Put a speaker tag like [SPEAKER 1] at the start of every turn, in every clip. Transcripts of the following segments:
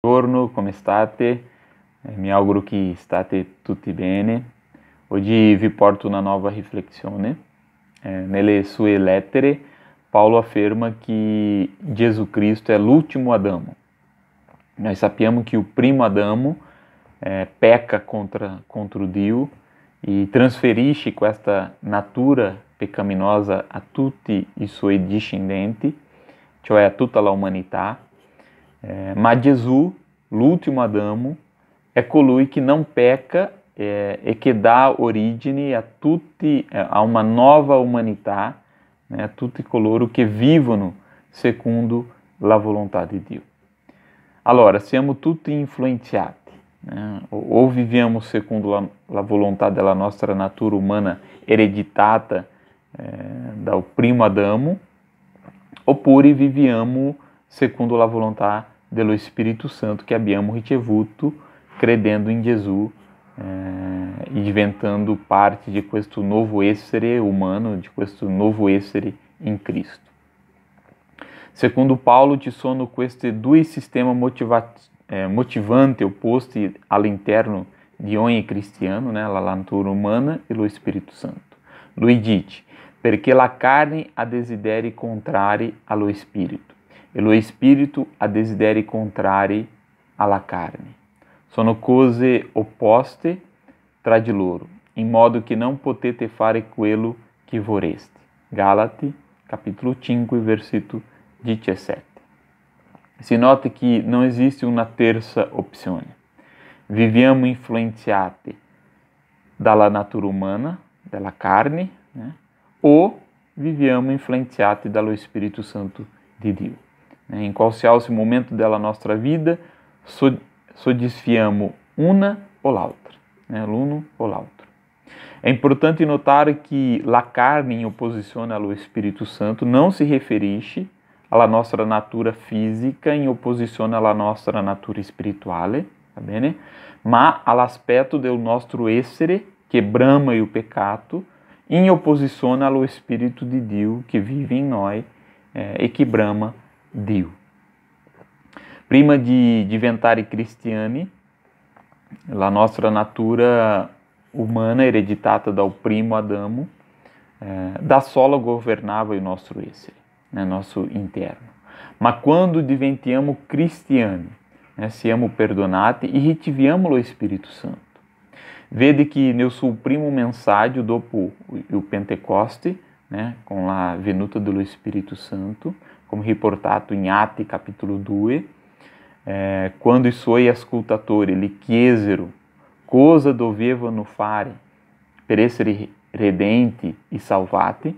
[SPEAKER 1] Torno, come state? Eh, mi auguro che state tutti bene. Oggi vi porto una nuova riflessione. Eh, nelle sue lettere, Paulo afirma que Jesus Cristo é o último Adamo. Nós sabemos que o primo Adamo eh, peca contra, contra o Dio e transferisce esta natura pecaminosa a tutti i suoi discendenti, cioè a tutta la humanità. É, Madjezu, Lúcio Madamo, é colui que não peca é, e que dá origine a tutti, é, a uma nova humanidade, né, tutti coloro que vivono segundo la vontade de Dio. Allora, siamo tutti influenciati, né? ou vivíamos segundo la, la volontà della nostra natura humana hereditata eh, é, dal primo Adamo, oppure viviamo secondo la volontà dello Espírito Santo que é abbiamo ricevuto credendo em Jesus eh, diventando parte de questo novo essere humano, de questo novo essere em Cristo. Segundo Paulo, ci sono questi due sistemi motivati, eh, motivanti opposti all'interno di ogni cristiano, né, la natura umana e lo Espírito Santo. Lui dice, perché la carne ha desideri contrari allo Espírito e espírito a desideri contrari alla carne. Sono cose opposte tra di loro, in modo che non potete fare quello che vorreste. Galati, capítulo 5, versículo 17. Se nota que não existe uma terça opção. Viviamo influenciati dalla natura humana, della carne, né? ou viviamo influenciati dallo Espírito Santo de Deus né, em qual se alce momento della nostra vida, soddisfiamo una ou l'altra, né, l'uno ou l'altro. É importante notar que la carne, em oposição ao Espírito Santo, não se referisce à nossa natura física em oposição à nossa natura espirituale, tá bene? Né? ao aspecto do nosso essere que brama e o pecado, em oposição ao Espírito de Deus que vive em nós eh, e que brama Dio. Prima de diventare cristiani, la nostra natura humana hereditata dal primo Adamo, eh, da sola governava o nosso essere, né, nosso interno. Mas quando diventiamo cristiani, né, siamo perdonati e retiviamo o Espírito Santo. Vede que nel suo primo mensagem dopo o Pentecoste, né, com a venuta do Espírito Santo, como reportado em Atos capítulo 2, é, quando quando soi ascoltatori li chiesero cosa dovevano fare per essere e salvate,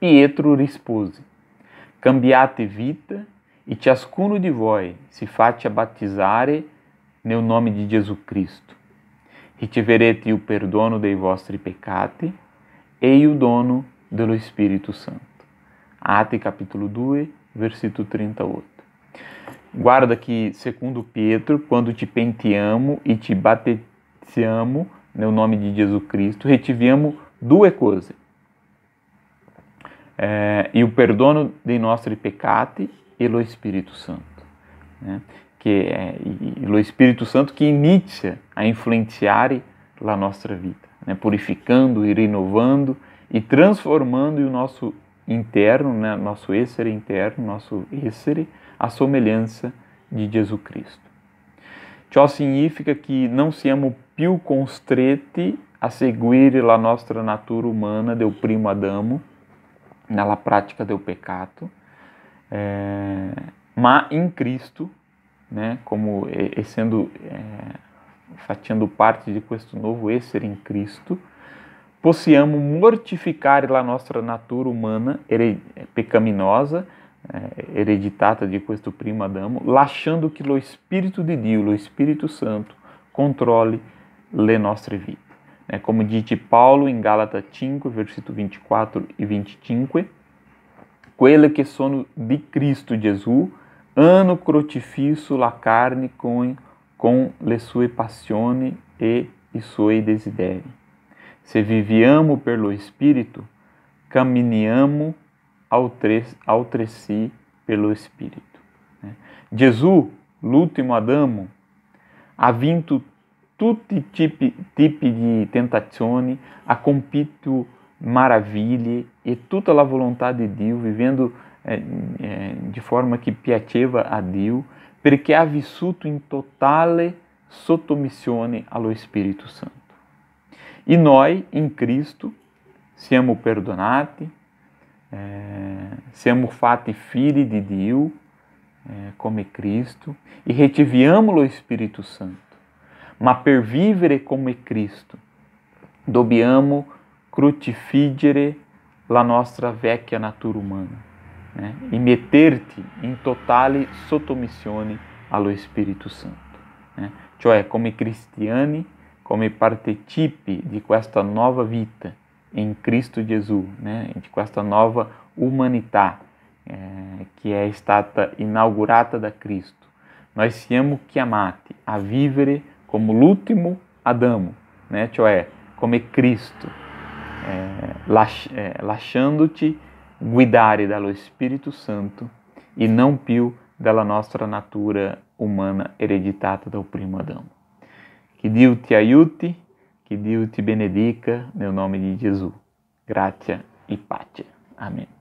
[SPEAKER 1] Pietro rispose, cambiate vita e ciascuno di voi si faccia battizzare nel nome di Gesù Cristo. verete o perdono dei vostri peccati e o dono do Espírito Santo. Atos capítulo 2, versículo 38. Guarda que, segundo Pedro, quando te pentiamo e te batetiamo, no nome de Jesus Cristo, retiviamo duas coisas. É, e o perdono de nossos pecados o Espírito Santo. Né? Que é o Espírito Santo que inicia a influenciar a nossa vida né, purificando e renovando e transformando o nosso interno, né, nosso ésser interno, nosso ésser, à semelhança de Jesus Cristo. Ciò significa que não siamo più constretti a seguir la nostra natura humana del primo Adamo, nella prática do pecado, é, eh, mas em Cristo, né, como eh, eh, sendo é, fatiando parte de questo novo essere em Cristo, possiamo mortificar la nostra natura humana pecaminosa, hereditata eh, de questo primo Adamo, lasciando que lo Espírito de Deus, lo Espírito Santo, controle le nostre vite. É como diz Paulo em Gálatas 5, versículo 24 e 25, Quelle que sono de Cristo Jesus, ano crucifixo la carne com com le sue passioni e i suoi desideri. Se viviamo per lo Espírito, caminhamos ao, ao pelo Espírito. Jesus, né. l'ultimo Adamo, ha vinto tutti tipi, tipi di tentazioni, ha compito maravilhe e tutta la volontà de Dio, vivendo eh, eh de forma que piaceva a Dio, perché ha vissuto in totale sottomissione allo Spirito Santo. E nós, em Cristo, siamo perdonati, eh, siamo fatti figli di Dio, eh, come Cristo, e riceviamo lo Spirito Santo. Ma per vivere come Cristo, dobbiamo crucifiggere la nostra vecchia natura umana né? e meter-te em totale sottomissione allo Espírito Santo. Né? Cioè, come cristiani, come partecipi di questa nuova vita em Cristo Jesus, né? de questa nova humanità eh, que é stata inaugurata da Cristo. Nós siamo chiamati a vivere como l'ultimo Adamo, né? cioè come Cristo, eh, te eh, guidare dallo Espírito Santo e não più dalla nostra natura umana ereditata dal primo Adamo. Que Dio te aiuti, que Dio te benedica, no nome de Jesus. Gratia e pace. Amém.